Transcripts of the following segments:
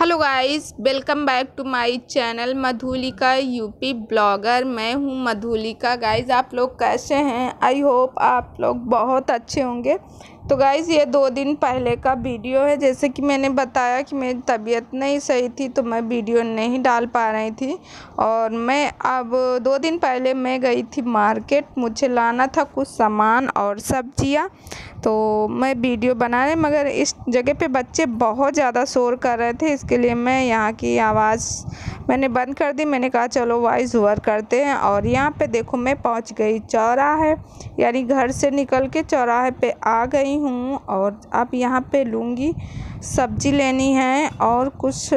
hello guys welcome back to my channel Madhulika UP blogger मैं हूँ Madhulika guys आप लोग कैसे हैं आई होप आप लोग बहुत अच्छे होंगे तो गाइज़ ये दो दिन पहले का वीडियो है जैसे कि मैंने बताया कि मेरी तबीयत नहीं सही थी तो मैं वीडियो नहीं डाल पा रही थी और मैं अब दो दिन पहले मैं गई थी मार्केट मुझे लाना था कुछ सामान और सब्जियां तो मैं वीडियो बना रही मगर इस जगह पे बच्चे बहुत ज़्यादा शोर कर रहे थे इसके लिए मैं यहाँ की आवाज़ मैंने बंद कर दी मैंने कहा चलो वॉइस ओवर करते हैं और यहाँ पर देखो मैं पहुँच गई चौराहे यानी घर से निकल के चौराहे पर आ गई हूँ और अब यहाँ पे लूँगी सब्जी लेनी है और कुछ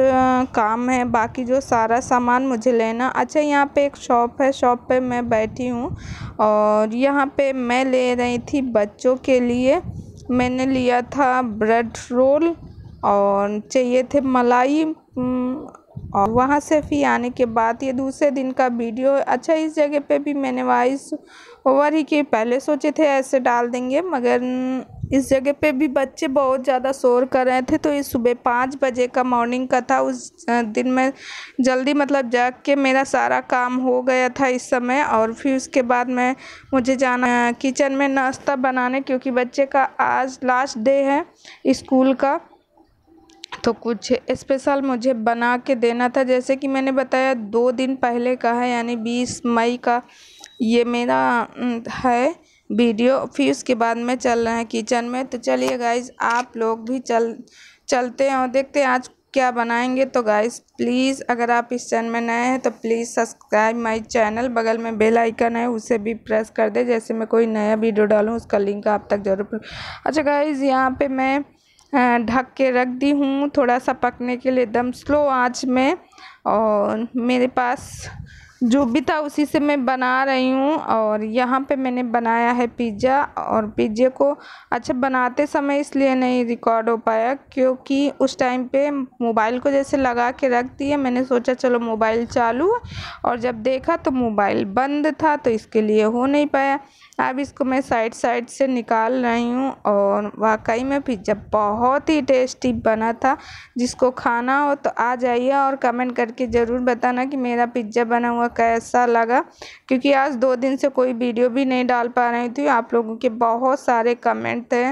काम है बाकी जो सारा सामान मुझे लेना अच्छा यहाँ पे एक शॉप है शॉप पे मैं बैठी हूँ और यहाँ पे मैं ले रही थी बच्चों के लिए मैंने लिया था ब्रेड रोल और चाहिए थे मलाई और वहाँ से फिर आने के बाद ये दूसरे दिन का वीडियो अच्छा इस जगह पे भी मैंने वॉइस ओवर ही कि पहले सोचे थे ऐसे डाल देंगे मगर इस जगह पे भी बच्चे बहुत ज़्यादा शोर कर रहे थे तो ये सुबह पाँच बजे का मॉर्निंग का था उस दिन में जल्दी मतलब जाग के मेरा सारा काम हो गया था इस समय और फिर उसके बाद मैं मुझे जाना किचन में नाश्ता बनाने क्योंकि बच्चे का आज लास्ट डे है स्कूल का तो कुछ स्पेशल मुझे बना के देना था जैसे कि मैंने बताया दो दिन पहले का है यानी बीस मई का ये मेरा है वीडियो फिर उसके बाद में चल रहे हैं किचन में तो चलिए गाइज आप लोग भी चल चलते हैं और देखते हैं आज क्या बनाएंगे तो गाइस प्लीज़ अगर आप इस चैनल में नए हैं तो प्लीज़ सब्सक्राइब माय चैनल बगल में बेल आइकन है उसे भी प्रेस कर दे जैसे मैं कोई नया वीडियो डालूँ उसका लिंक आप तक जरूर अच्छा गाइस यहाँ पे मैं ढक के रख दी हूँ थोड़ा सा पकने के लिए दम स्लो आँच में और मेरे पास जो भी था उसी से मैं बना रही हूँ और यहाँ पे मैंने बनाया है पिज़्ज़ा और पिज़्ज़े को अच्छा बनाते समय इसलिए नहीं रिकॉर्ड हो पाया क्योंकि उस टाइम पे मोबाइल को जैसे लगा के रख दिया मैंने सोचा चलो मोबाइल चालू और जब देखा तो मोबाइल बंद था तो इसके लिए हो नहीं पाया अब इसको मैं साइड साइड से निकाल रही हूँ और वाकई में पिज़्ज़ा बहुत ही टेस्टी बना था जिसको खाना हो तो आ जाइए और कमेंट करके ज़रूर बताना कि मेरा पिज़्ज़ा बना हुआ कैसा लगा क्योंकि आज दो दिन से कोई वीडियो भी नहीं डाल पा रही थी आप लोगों के बहुत सारे कमेंट थे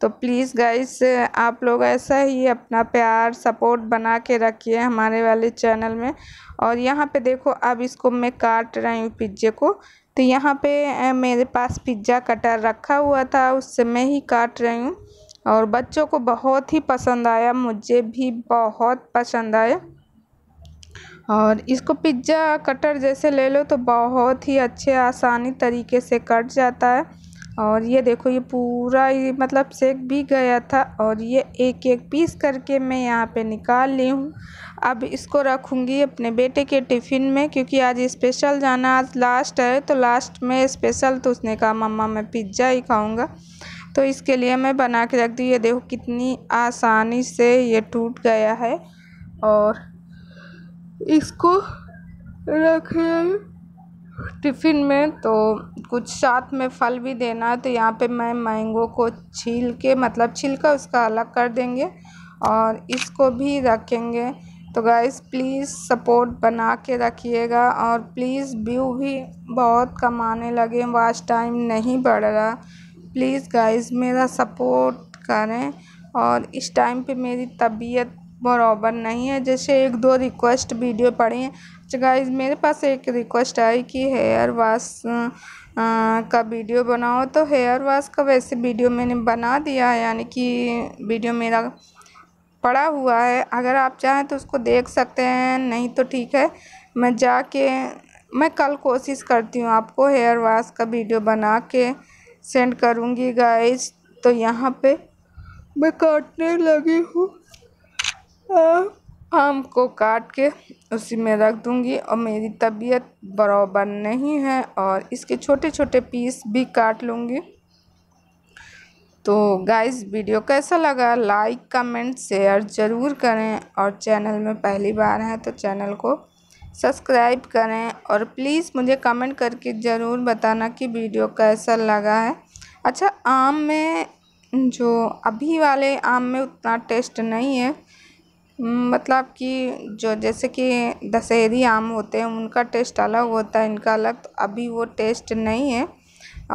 तो प्लीज़ गाइस आप लोग ऐसा ही अपना प्यार सपोर्ट बना के रखिए हमारे वाले चैनल में और यहाँ पे देखो अब इसको मैं काट रही हूँ पिज्जे को तो यहाँ पे मेरे पास पिज्ज़ा कटर रखा हुआ था उससे मैं ही काट रही हूँ और बच्चों को बहुत ही पसंद आया मुझे भी बहुत पसंद आया और इसको पिज्जा कटर जैसे ले लो तो बहुत ही अच्छे आसानी तरीके से कट जाता है और ये देखो ये पूरा ये मतलब सेक भी गया था और ये एक एक पीस करके मैं यहाँ पे निकाल ली हूँ अब इसको रखूँगी अपने बेटे के टिफ़िन में क्योंकि आज स्पेशल जाना आज लास्ट है तो लास्ट में स्पेशल तो उसने कहा मम्मा मैं पिज्ज़ा ही खाऊँगा तो इसके लिए मैं बना के रख दी ये देखो कितनी आसानी से ये टूट गया है और इसको रख टिफ़िन में तो कुछ साथ में फल भी देना है तो यहाँ पे मैं मैंगो को छील के मतलब छिलका उसका अलग कर देंगे और इसको भी रखेंगे तो गाइस प्लीज़ सपोर्ट बना के रखिएगा और प्लीज़ व्यू भी बहुत कम आने लगे वाच टाइम नहीं बढ़ रहा प्लीज़ गाइस मेरा सपोर्ट करें और इस टाइम पे मेरी तबीयत बराबर नहीं है जैसे एक दो रिक्वेस्ट वीडियो पड़े हैं अच्छा गाइज मेरे पास एक रिक्वेस्ट आई कि हेयर वाश का वीडियो बनाओ तो हेयर वाश का वैसे वीडियो मैंने बना दिया है यानी कि वीडियो मेरा पड़ा हुआ है अगर आप चाहें तो उसको देख सकते हैं नहीं तो ठीक है मैं जाके मैं कल कोशिश करती हूँ आपको हेयर वाश का वीडियो बना के सेंड करूँगी गाइज तो यहाँ पे मैं काटने लगी हूँ आम को काट के उसी में रख दूँगी और मेरी तबीयत बराबर नहीं है और इसके छोटे छोटे पीस भी काट लूँगी तो गाइस वीडियो कैसा लगा लाइक कमेंट शेयर ज़रूर करें और चैनल में पहली बार हैं तो चैनल को सब्सक्राइब करें और प्लीज़ मुझे कमेंट करके ज़रूर बताना कि वीडियो कैसा लगा है अच्छा आम में जो अभी वाले आम में उतना टेस्ट नहीं है हम्म, मतलब कि जो जैसे कि दशहरी आम होते हैं उनका टेस्ट अलग होता है इनका अलग तो अभी वो टेस्ट नहीं है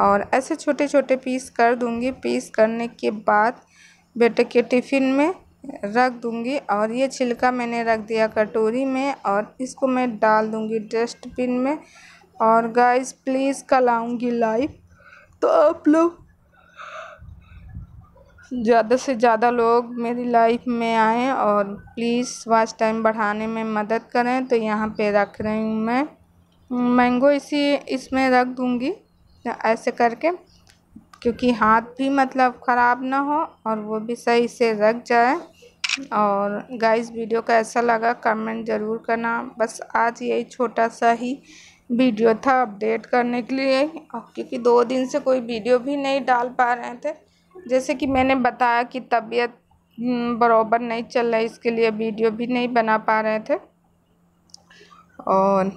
और ऐसे छोटे छोटे पीस कर दूँगी पीस करने के बाद बेटे के टिफ़िन में रख दूँगी और ये छिलका मैंने रख दिया कटोरी में और इसको मैं डाल दूँगी डस्टबिन में और गाइस प्लीज़ कल आऊँगी लाइव तो आप लोग ज़्यादा से ज़्यादा लोग मेरी लाइफ में आएँ और प्लीज़ वॉच टाइम बढ़ाने में मदद करें तो यहाँ पे रख रही हूँ मैं मैंगो इसी इसमें रख दूँगी ऐसे करके क्योंकि हाथ भी मतलब ख़राब ना हो और वो भी सही से रख जाए और गाइस वीडियो कैसा लगा कमेंट ज़रूर करना बस आज यही छोटा सा ही वीडियो था अपडेट करने के लिए क्योंकि दो दिन से कोई वीडियो भी नहीं डाल पा रहे थे जैसे कि मैंने बताया कि तबीयत हम्म, बराबर नहीं चल रही इसके लिए वीडियो भी नहीं बना पा रहे थे और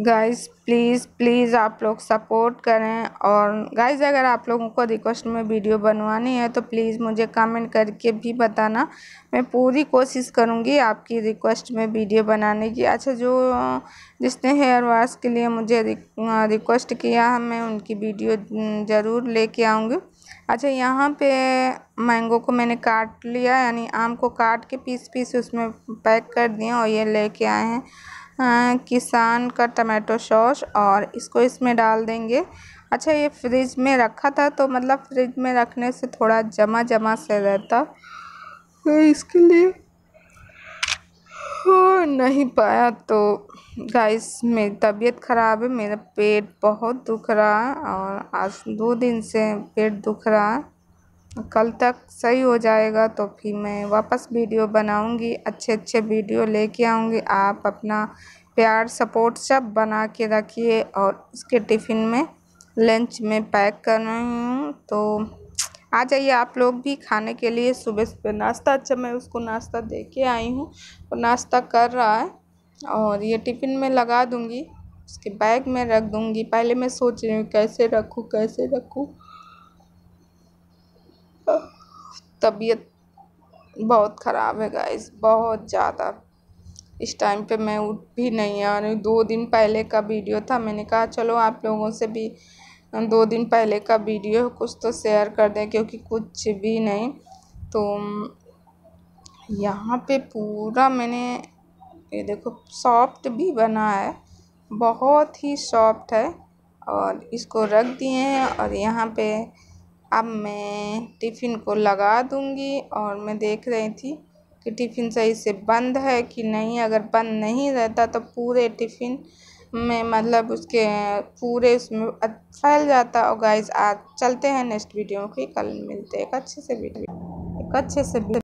गाइस प्लीज़ प्लीज़ आप लोग सपोर्ट करें और गाइस अगर आप लोगों को रिक्वेस्ट में वीडियो बनवानी है तो प्लीज़ मुझे कमेंट करके भी बताना मैं पूरी कोशिश करूँगी आपकी रिक्वेस्ट में वीडियो बनाने की अच्छा जो जिसने हेयर वॉश के लिए मुझे रिक्वेस्ट किया है मैं उनकी वीडियो ज़रूर लेके आऊँगी अच्छा यहाँ पे मैंगो को मैंने काट लिया यानी आम को काट के पीस पीस उसमें पैक कर दिया और ये लेके आए हैं किसान का टमाटो सॉस और इसको इसमें डाल देंगे अच्छा ये फ्रिज में रखा था तो मतलब फ्रिज में रखने से थोड़ा जमा जमा से रहता तो इसके लिए हो नहीं पाया तो गाइस मेरी तबीयत ख़राब है मेरा पेट बहुत दुख रहा है और आज दो दिन से पेट दुख रहा है कल तक सही हो जाएगा तो फिर मैं वापस वीडियो बनाऊँगी अच्छे अच्छे वीडियो लेके आऊँगी आप अपना प्यार सपोर्ट सब बना के रखिए और उसके टिफ़िन में लंच में पैक कर रही हूँ तो आ जाइए आप लोग भी खाने के लिए सुबह सुबह नाश्ता अच्छा मैं उसको नाश्ता दे के आई हूँ वो नाश्ता कर रहा है और ये टिफ़िन में लगा दूँगी उसके बैग में रख दूँगी पहले मैं सोच रही हूँ कैसे रखूँ कैसे रखूँ तबीयत बहुत ख़राब है गाइस बहुत ज़्यादा इस टाइम पे मैं उठ भी नहीं आ रही दो दिन पहले का वीडियो था मैंने कहा चलो आप लोगों से भी दो दिन पहले का वीडियो कुछ तो शेयर कर दें क्योंकि कुछ भी नहीं तो यहाँ पे पूरा मैंने ये देखो सॉफ्ट भी बना है बहुत ही सॉफ्ट है और इसको रख दिए हैं और यहाँ पे अब मैं टिफ़िन को लगा दूँगी और मैं देख रही थी कि टिफ़िन सही से बंद है कि नहीं अगर बंद नहीं रहता तो पूरे टिफ़िन में मतलब उसके पूरे उसमें फैल जाता और गाइस आज चलते हैं नेक्स्ट वीडियो के कल मिलते हैं एक अच्छे से वीडियो एक अच्छे से